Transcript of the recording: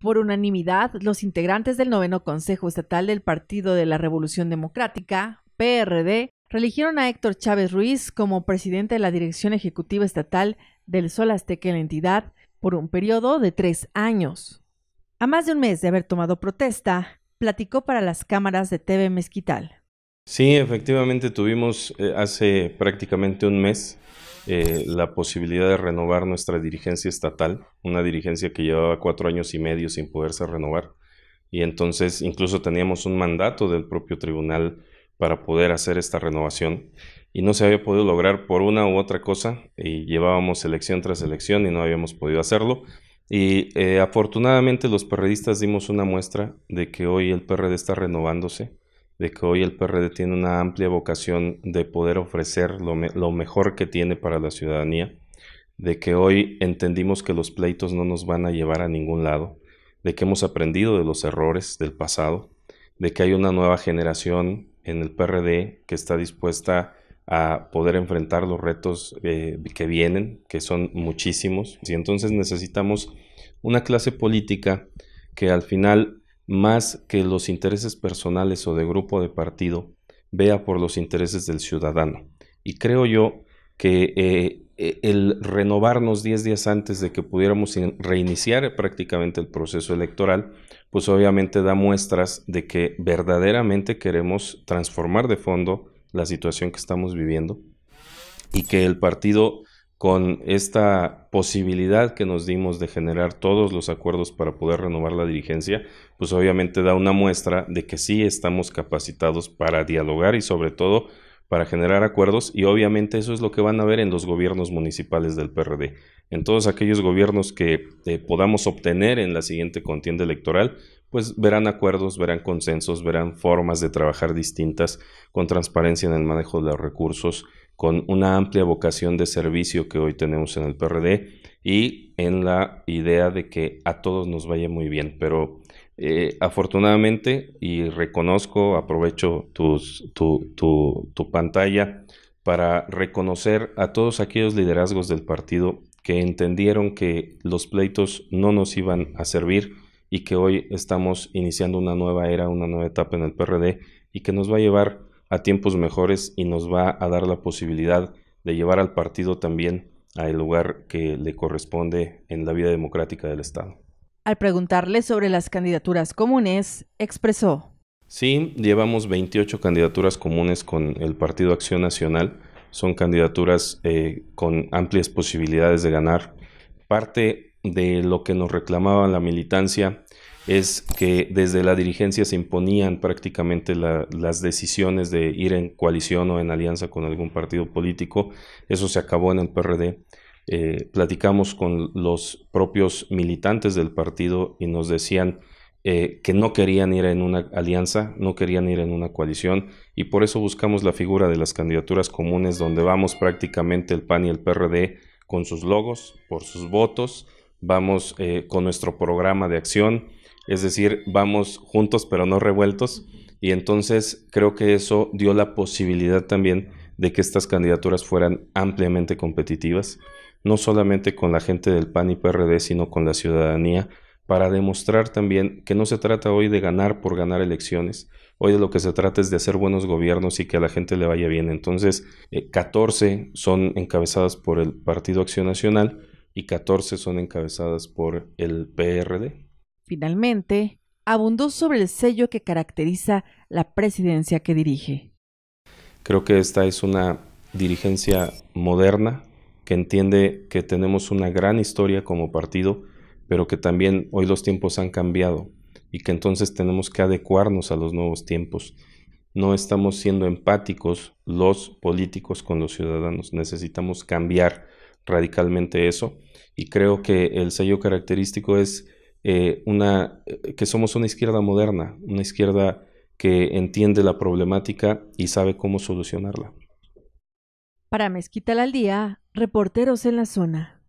Por unanimidad, los integrantes del noveno Consejo Estatal del Partido de la Revolución Democrática, PRD, religieron a Héctor Chávez Ruiz como presidente de la Dirección Ejecutiva Estatal del Sol Azteca en la entidad por un periodo de tres años. A más de un mes de haber tomado protesta, platicó para las cámaras de TV Mezquital. Sí, efectivamente tuvimos eh, hace prácticamente un mes eh, la posibilidad de renovar nuestra dirigencia estatal, una dirigencia que llevaba cuatro años y medio sin poderse renovar. Y entonces incluso teníamos un mandato del propio tribunal para poder hacer esta renovación y no se había podido lograr por una u otra cosa y llevábamos elección tras elección y no habíamos podido hacerlo. Y eh, afortunadamente los perredistas dimos una muestra de que hoy el PRD está renovándose, de que hoy el PRD tiene una amplia vocación de poder ofrecer lo, mejor que tiene para la ciudadanía, de que hoy entendimos que los pleitos no nos van a llevar a ningún lado, de que hemos aprendido de los errores del pasado, de que hay una nueva generación en el PRD que está dispuesta a poder enfrentar los retos eh, que vienen, que son muchísimos. Y entonces necesitamos una clase política que al final más que los intereses personales o de grupo de partido, vea por los intereses del ciudadano. Y creo yo que eh, eh, el renovarnos 10 días antes de que pudiéramos reiniciar prácticamente el proceso electoral, pues obviamente da muestras de que verdaderamente queremos transformar de fondo la situación que estamos viviendo y que el partido con esta posibilidad que nos dimos de generar todos los acuerdos para poder renovar la dirigencia, pues obviamente da una muestra de que sí estamos capacitados para dialogar y sobre todo para generar acuerdos y obviamente eso es lo que van a ver en los gobiernos municipales del PRD. En todos aquellos gobiernos que eh, podamos obtener en la siguiente contienda electoral, pues verán acuerdos, verán consensos, verán formas de trabajar distintas con transparencia en el manejo de los recursos, con una amplia vocación de servicio que hoy tenemos en el PRD y en la idea de que a todos nos vaya muy bien. Pero eh, afortunadamente, y reconozco, aprovecho tu, tu pantalla para reconocer a todos aquellos liderazgos del partido que entendieron que los pleitos no nos iban a servir y que hoy estamos iniciando una nueva era, una nueva etapa en el PRD y que nos va a llevar a tiempos mejores y nos va a dar la posibilidad de llevar al partido también al lugar que le corresponde en la vida democrática del Estado. Al preguntarle sobre las candidaturas comunes, expresó. Sí, llevamos 28 candidaturas comunes con el Partido Acción Nacional. Son candidaturas eh, con amplias posibilidades de ganar. Parte de lo que nos reclamaba la militancia es que desde la dirigencia se imponían prácticamente las decisiones de ir en coalición o en alianza con algún partido político. Eso se acabó en el PRD. Eh, platicamos con los propios militantes del partido y nos decían eh, que no querían ir en una alianza, no querían ir en una coalición y por eso buscamos la figura de las candidaturas comunes donde vamos prácticamente el PAN y el PRD con sus logos, por sus votos, vamos eh, con nuestro programa de acción, es decir, vamos juntos pero no revueltos, y entonces creo que eso dio la posibilidad también de que estas candidaturas fueran ampliamente competitivas, no solamente con la gente del PAN y PRD, sino con la ciudadanía, para demostrar también que no se trata hoy de ganar por ganar elecciones, hoy de lo que se trata es de hacer buenos gobiernos y que a la gente le vaya bien. Entonces, 14 eh, son encabezadas por el Partido Acción Nacional y 14 son encabezadas por el PRD. Finalmente, abundó sobre el sello que caracteriza la presidencia que dirige. Creo que esta es una dirigencia moderna que entiende que tenemos una gran historia como partido, pero que también hoy los tiempos han cambiado y que entonces tenemos que adecuarnos a los nuevos tiempos. No estamos siendo empáticos los políticos con los ciudadanos, necesitamos cambiar radicalmente eso y creo que el sello característico es eh, una, eh, que somos una izquierda moderna, una izquierda que entiende la problemática y sabe cómo solucionarla. Para Mezquita al Día, reporteros en la zona.